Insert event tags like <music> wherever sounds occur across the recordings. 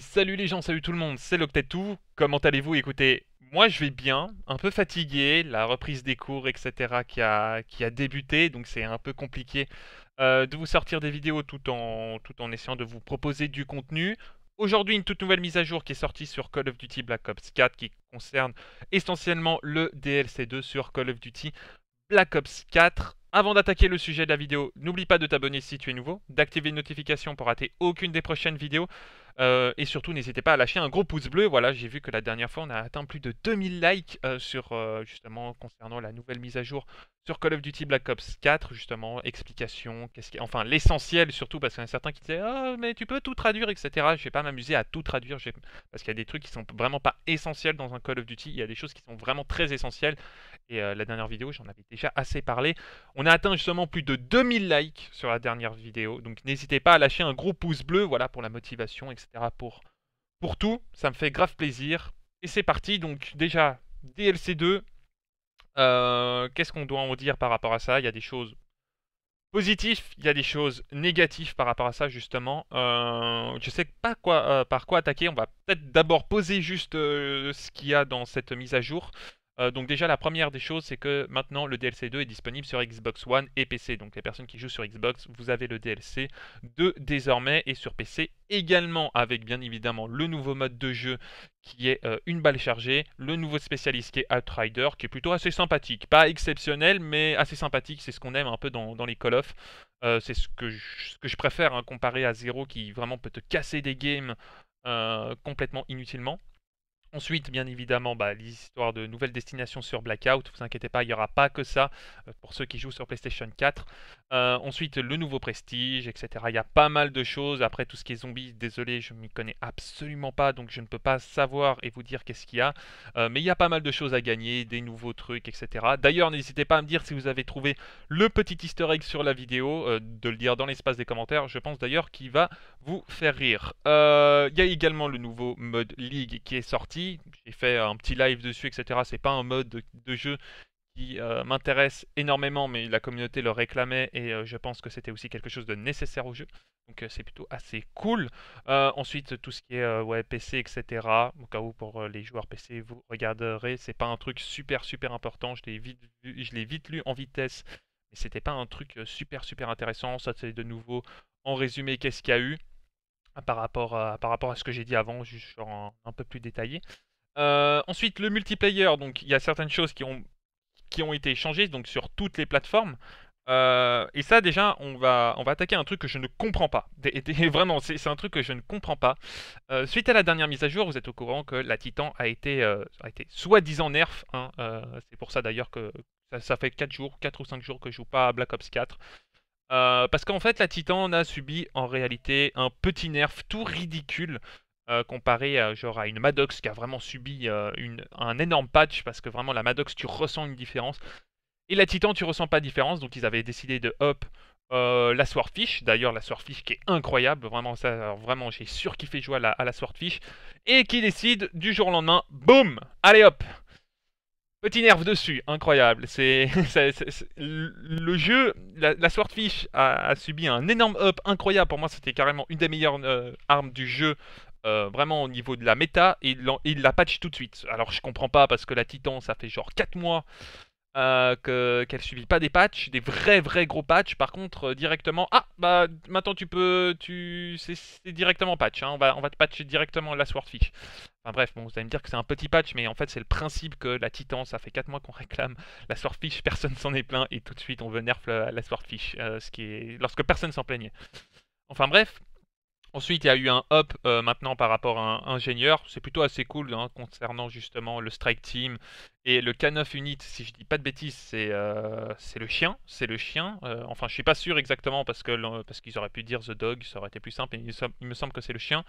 salut les gens, salut tout le monde, c'est Loctetou, comment allez-vous Écoutez, moi je vais bien, un peu fatigué, la reprise des cours, etc. qui a, qui a débuté, donc c'est un peu compliqué euh, de vous sortir des vidéos tout en, tout en essayant de vous proposer du contenu. Aujourd'hui, une toute nouvelle mise à jour qui est sortie sur Call of Duty Black Ops 4 qui concerne essentiellement le DLC 2 sur Call of Duty Black Ops 4. Avant d'attaquer le sujet de la vidéo, n'oublie pas de t'abonner si tu es nouveau, d'activer les notifications pour rater aucune des prochaines vidéos, euh, et surtout n'hésitez pas à lâcher un gros pouce bleu, voilà, j'ai vu que la dernière fois on a atteint plus de 2000 likes euh, sur, euh, justement, concernant la nouvelle mise à jour sur Call of Duty Black Ops 4, justement, explication, qu'est-ce qui... enfin l'essentiel surtout, parce qu'il y en a certains qui disaient ah, « mais tu peux tout traduire, etc. » Je vais pas m'amuser à tout traduire, parce qu'il y a des trucs qui sont vraiment pas essentiels dans un Call of Duty, il y a des choses qui sont vraiment très essentielles, et euh, la dernière vidéo, j'en avais déjà assez parlé. On a atteint justement plus de 2000 likes sur la dernière vidéo, donc n'hésitez pas à lâcher un gros pouce bleu, voilà, pour la motivation, etc. Pour, pour tout, ça me fait grave plaisir. Et c'est parti, donc déjà, DLC2, euh, qu'est-ce qu'on doit en dire par rapport à ça Il y a des choses positives, il y a des choses négatives par rapport à ça, justement. Je euh, je sais pas quoi, par quoi attaquer, on va peut-être d'abord poser juste ce qu'il y a dans cette mise à jour. Euh, donc déjà la première des choses c'est que maintenant le DLC 2 est disponible sur Xbox One et PC. Donc les personnes qui jouent sur Xbox, vous avez le DLC 2 désormais et sur PC également avec bien évidemment le nouveau mode de jeu qui est euh, une balle chargée, le nouveau spécialiste qui est Outrider qui est plutôt assez sympathique. Pas exceptionnel mais assez sympathique, c'est ce qu'on aime un peu dans, les Call of. Euh, c'est ce, que je préfère hein, comparé à Zero qui vraiment peut te casser des games complètement inutilement. Ensuite, bien évidemment, bah, l'histoire de nouvelles destinations sur Blackout. Vous inquiétez pas, il n'y aura pas que ça euh, pour ceux qui jouent sur PlayStation 4. Euh, ensuite, le nouveau Prestige, etc. Il y a pas mal de choses. Après, tout ce qui est zombies, désolé, je m'y connais absolument pas, donc je ne peux pas savoir et vous dire qu'est-ce qu'il y a. Euh, mais il y a pas mal de choses à gagner, des nouveaux trucs, etc. D'ailleurs, n'hésitez pas à me dire si vous avez trouvé le petit easter egg sur la vidéo, de le dire dans l'espace des commentaires. Je pense d'ailleurs qu'il va vous faire rire. Il y a également le nouveau mode League qui est sorti. J'ai fait un petit live dessus, etc. C'est pas un mode de, jeu qui euh, m'intéresse énormément, mais la communauté le réclamait et euh, je pense que c'était aussi quelque chose de nécessaire au jeu. Donc euh, c'est plutôt assez cool. ensuite, tout ce qui est ouais, PC, etc. Au cas où pour les joueurs PC, vous regarderez. C'est pas un truc super super important. Je l'ai vite, vu, je vite lu en vitesse, mais c'était pas un truc super super intéressant. Ça c'est de nouveau en résumé qu'est-ce qu'il y a eu par rapport à, par rapport à ce que j'ai dit avant, juste un, peu plus détaillé. Euh, ensuite, le multiplayer, donc il y a certaines choses qui ont, qui ont été changées donc, sur toutes les plateformes. Euh, et ça, déjà, on va, on va attaquer un truc que je ne comprends pas. <laughs> vraiment, c'est un truc que je ne comprends pas. Euh, suite à la dernière mise à jour, vous êtes au courant que la Titan a été, a été soi-disant nerf. Hein, c'est pour ça d'ailleurs que ça, fait 4 jours, 4 ou 5 jours que je joue pas à Black Ops 4. Euh, parce qu'en fait, la Titan a subi en réalité un petit nerf tout ridicule euh, comparé à, genre, à une Maddox qui a vraiment subi euh, un énorme patch parce que vraiment la Maddox, tu ressens une différence. Et la Titan, tu ressens pas de différence, donc ils avaient décidé de hop. la Swordfish, d'ailleurs la Swordfish qui est incroyable, vraiment ça, vraiment j'ai fait jouer à la, à la Swordfish, et qui décide du jour au lendemain, boum, allez hop, Petit nerf dessus, incroyable. C'est <laughs> le jeu, la, Swordfish a, subi un énorme up incroyable. Pour moi, c'était carrément une des meilleures euh, armes du jeu, euh, vraiment au niveau de la méta. Et il, la patch tout de suite. Alors je comprends pas parce que la Titan, ça fait genre 4 mois euh, qu'elle ne subit pas des patchs, des vrais vrais gros patchs. Par contre, euh, directement, ah bah maintenant tu peux, tu c'est directement patch. Hein. on va on te patcher directement la Swordfish. Enfin bref, bon, vous allez me dire que c'est un petit patch, mais en fait c'est le principe que la Titan, ça fait 4 mois qu'on réclame la Swordfish, <laughs> personne s'en est plaint et tout de suite on veut nerf la, Swordfish, euh, ce qui est lorsque personne s'en plaignait. Enfin bref, Ensuite, il y a eu un up euh, maintenant par rapport à un ingénieur. C'est plutôt assez cool hein, concernant justement le Strike Team. Et le K9 Unit, si je dis pas de bêtises, c'est euh, le chien. C'est le chien. Euh, enfin, je suis pas sûr exactement parce que parce qu'ils auraient pu dire The Dog, ça aurait été plus simple. Il, il me semble que c'est le chien.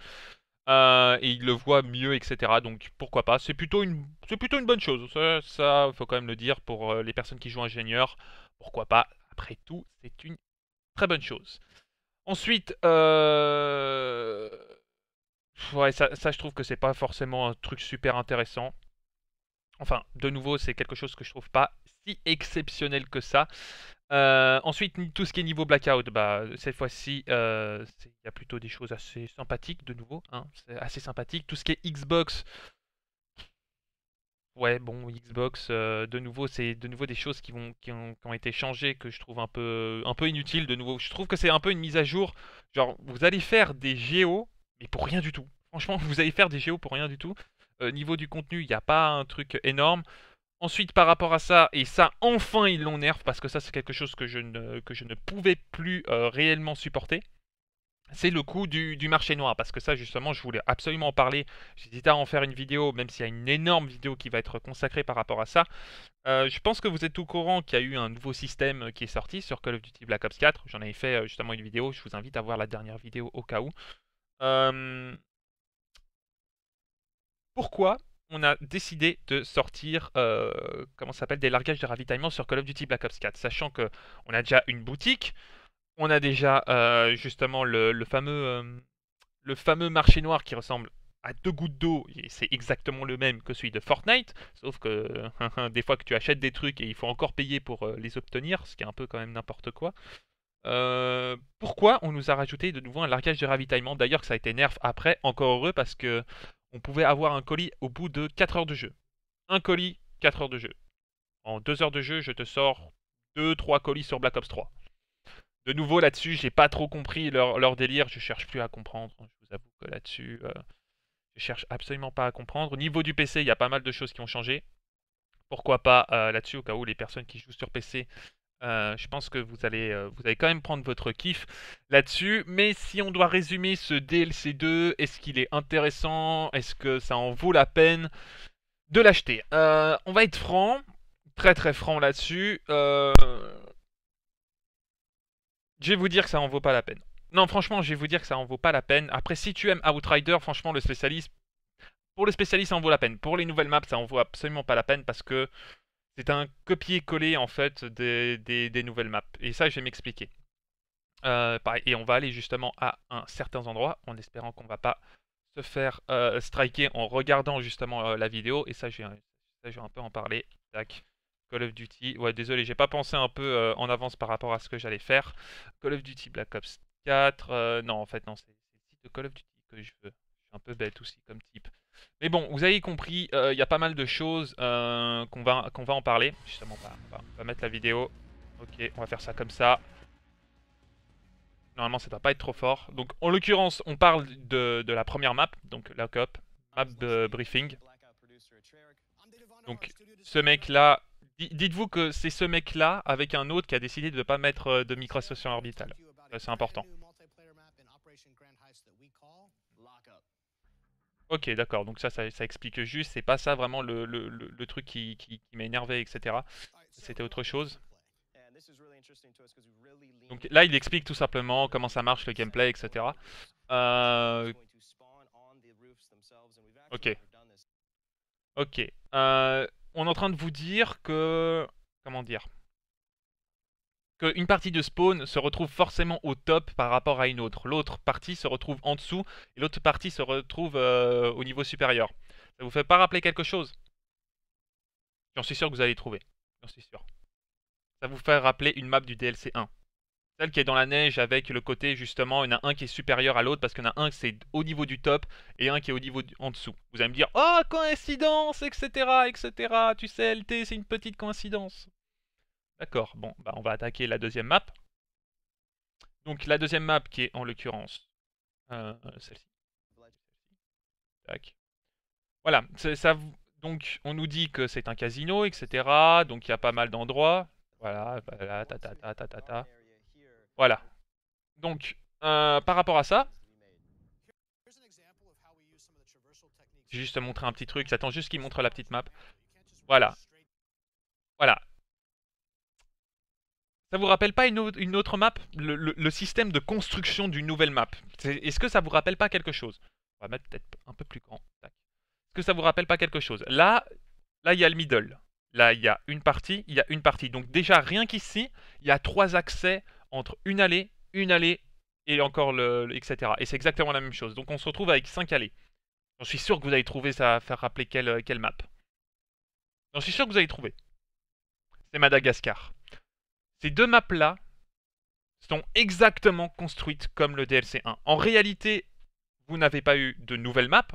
et il le voit mieux, etc. Donc pourquoi pas. C'est plutôt, une, plutôt une bonne chose. Ça, ça, faut quand même le dire pour les personnes qui jouent ingénieur. Pourquoi pas. Après tout, c'est une très bonne chose. Ensuite, euh, ça, je trouve que c'est pas forcément un truc super intéressant. Enfin, de nouveau, c'est quelque chose que je trouve pas si exceptionnel que ça. Euh, ensuite, tout ce qui est niveau blackout, bah, cette fois-ci, euh, il y a plutôt des choses assez sympathiques, de nouveau, hein, c'est assez sympathique. Tout ce qui est Xbox, Ouais, bon, Xbox, euh, de nouveau, c'est de nouveau des choses qui, vont, qui ont, été changées, que je trouve un peu, un peu inutiles, de nouveau. Je trouve que c'est un peu une mise à jour. Genre, vous allez faire des géos, mais pour rien du tout. Franchement, <laughs> vous allez faire des géos pour rien du tout. Euh, niveau du contenu, il n'y a pas un truc énorme. Ensuite, par rapport à ça, et ça, enfin, ils l'ont parce que ça, c'est quelque chose que je ne, que je ne pouvais plus euh, réellement supporter c'est le coût du, marché noir, parce que ça justement je voulais absolument en parler, j'hésite à en faire une vidéo, même s'il y a une énorme vidéo qui va être consacrée par rapport à ça. Euh, je pense que vous êtes au courant qu'il y a eu un nouveau système euh, qui est sorti sur Call of Duty Black Ops 4, j'en avais fait euh, justement une vidéo, je vous invite à voir la dernière vidéo au cas où. Pourquoi on a décidé de sortir comment s'appelle des largages de ravitaillement sur Call of Duty Black Ops 4, sachant que on a déjà une boutique, on a déjà euh, justement euh, le, fameux, marché noir qui ressemble à deux gouttes d'eau, et c'est exactement le même que celui de Fortnite, sauf que <laughs> des fois que tu achètes des trucs et il faut encore payer pour euh, les obtenir, ce qui est un peu quand même n'importe quoi. pourquoi on nous a rajouté de nouveau un largage de ravitaillement D'ailleurs, que ça a été nerf après, encore heureux, parce que on pouvait avoir un colis au bout de 4 heures de jeu. Un colis, 4 heures de jeu. En 2 heures de jeu, je te sors 2-3 colis sur Black Ops 3 de nouveau là-dessus, j'ai pas trop compris leur, délire. Je cherche plus à comprendre. Je vous avoue que là-dessus, euh, je cherche absolument pas à comprendre. Au niveau du PC, il y a pas mal de choses qui ont changé. Pourquoi pas euh, là-dessus, au cas où les personnes qui jouent sur PC, euh, je pense que vous allez, vous allez quand même prendre votre kiff là-dessus. Mais si on doit résumer ce DLC2, est-ce qu'il est intéressant Est-ce que ça en vaut la peine de l'acheter On va être franc, très très franc là-dessus. Euh je vais vous dire que ça en vaut pas la peine. Non, franchement, je vais vous dire que ça en vaut pas la peine. Après, si tu aimes Outrider, franchement, le spécialiste, pour le spécialiste, ça en vaut la peine. Pour les nouvelles maps, ça en vaut absolument pas la peine parce que c'est un copier-coller en fait des, nouvelles maps. Et ça, je vais m'expliquer. Euh, et on va aller justement à un certain endroit en espérant qu'on va pas se faire euh, striker en regardant justement euh, la vidéo. Et ça, je vais, un peu en parler. Tac. Call of Duty. Ouais, désolé, j'ai pas pensé un peu euh, en avance par rapport à ce que j'allais faire. Call of Duty Black Ops 4. Euh, non, en fait, non, c'est le de Call of Duty que je veux. Je suis un peu bête aussi comme type. Mais bon, vous avez compris, euh, il y a pas mal de choses qu'on va, va en parler. Justement, on va, mettre la vidéo. Ok, on va faire ça comme ça. Normalement, ça doit pas être trop fort. Donc, en l'occurrence, on parle de, la première map, donc la Ops, map briefing. Donc, ce mec-là, Dites-vous que c'est ce mec-là avec un autre qui a décidé de ne pas mettre euh, de microstation orbitale. Euh, c'est important. Ok, d'accord. Donc ça, ça, explique juste. C'est pas ça vraiment le, truc qui, qui, m'a énervé, etc. C'était autre chose. Donc là, il explique tout simplement comment ça marche le gameplay, etc. Ok. Euh, ok. Euh on est en train de vous dire que... Comment dire Qu'une partie de spawn se retrouve forcément au top par rapport à une autre. L'autre partie se retrouve en dessous et l'autre partie se retrouve euh, au niveau supérieur. Ça vous fait pas rappeler quelque chose J'en suis sûr que vous allez trouver. J'en suis sûr. Ça vous fait rappeler une map du DLC 1. Celle qui est dans la neige avec le côté justement, il a un qui est supérieur à l'autre parce qu'on a un qui c'est au niveau du top et un qui est au niveau en dessous. Vous allez me dire, oh coïncidence, etc., etc. Tu sais, LT, c'est une petite coïncidence. D'accord, bon, bah on va attaquer la deuxième map. Donc la deuxième map qui est en l'occurrence euh, celle-ci. Voilà, ça, donc on nous dit que c'est un casino, etc. Donc il y a pas mal d'endroits. Voilà, voilà, ta ta ta ta ta ta. Voilà. Donc, euh, par rapport à ça, je vais juste te montrer un petit truc. J'attends juste qu'il montre la petite map. Voilà. Voilà. Ça vous rappelle pas une, autre map le, système de construction d'une nouvelle map. Est-ce que ça vous rappelle pas quelque chose On va mettre peut-être un peu plus grand. Est-ce que ça vous rappelle pas quelque chose Là, là il y a le middle. Là, il y a une partie, il y a une partie. Donc déjà, rien qu'ici, il y a trois accès entre une allée, une allée et encore le, etc. Et c'est exactement la même chose. Donc on se retrouve avec 5 allées. J'en suis sûr que vous allez trouver, ça à faire rappeler euh, quelle, map. J'en suis sûr que vous allez trouver. C'est Madagascar. Ces deux maps-là sont exactement construites comme le DLC 1. En réalité, vous n'avez pas eu de nouvelles maps,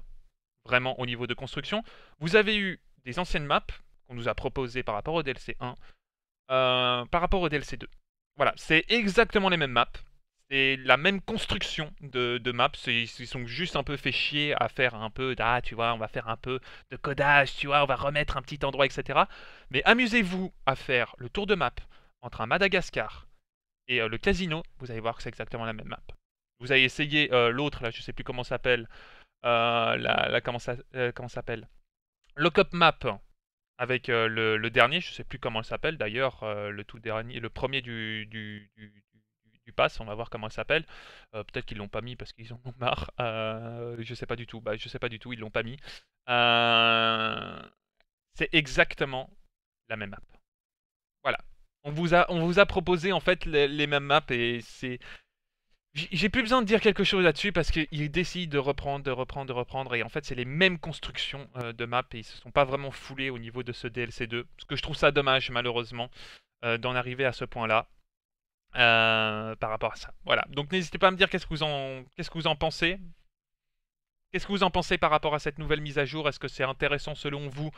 vraiment au niveau de construction. Vous avez eu des anciennes maps qu'on nous a proposées par rapport au DLC 1, euh, par rapport au DLC 2. Voilà, c'est exactement les mêmes maps. C'est la même construction de, maps. Ils sont juste un peu fait chier à faire un peu, ah, tu vois, on va faire un peu de codage, tu vois, on va remettre un petit endroit, etc. Mais amusez-vous à faire le tour de map entre un Madagascar et euh, le casino. Vous allez voir que c'est exactement la même map. Vous avez essayé euh, l'autre, là, je sais plus comment ça s'appelle. Euh, la, comment ça, comment s'appelle Lockup Map avec euh, le, dernier, je sais plus comment il s'appelle d'ailleurs, euh, le tout dernier, le premier du, pass, on va voir comment il s'appelle. Euh, peut-être qu'ils l'ont pas mis parce qu'ils en ont marre. je sais pas du tout. Bah, je sais pas du tout. Ils l'ont pas mis. C'est exactement la même map. Voilà. On vous a, on vous a proposé en fait les mêmes maps et c'est j'ai plus besoin de dire quelque chose là-dessus parce qu'ils décident de reprendre, de reprendre, de reprendre. Et en fait, c'est les mêmes constructions euh, de map et ils se sont pas vraiment foulés au niveau de ce DLC2. Ce que je trouve ça dommage, malheureusement, euh, d'en arriver à ce point-là euh, par rapport à ça. Voilà. Donc, n'hésitez pas à me dire quest que vous en, qu'est-ce que vous en pensez. Qu'est-ce que vous en pensez par rapport à cette nouvelle mise à jour Est-ce que c'est intéressant selon vous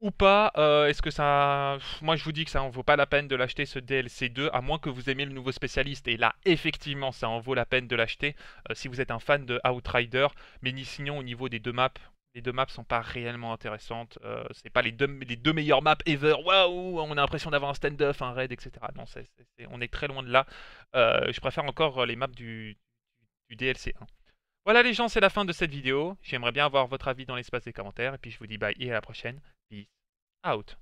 ou pas. Euh, est-ce que ça. Moi, je vous dis que ça en vaut pas la peine de l'acheter ce DLC 2, à moins que vous aimiez le nouveau spécialiste. Et là, effectivement, ça en vaut la peine de l'acheter euh, si vous êtes un fan de Outrider. Mais ni sinon, au niveau des deux maps, les deux maps sont pas réellement intéressantes. ce euh, c'est pas les deux, meilleures maps ever. Waouh, on a l'impression d'avoir un stand-off, un raid, etc. Non, on est très loin de là. je préfère encore les maps du, du DLC 1. Voilà les gens, c'est la fin de cette vidéo. J'aimerais bien avoir votre avis dans l'espace des commentaires. Et puis je vous dis bye et à la prochaine. Peace out.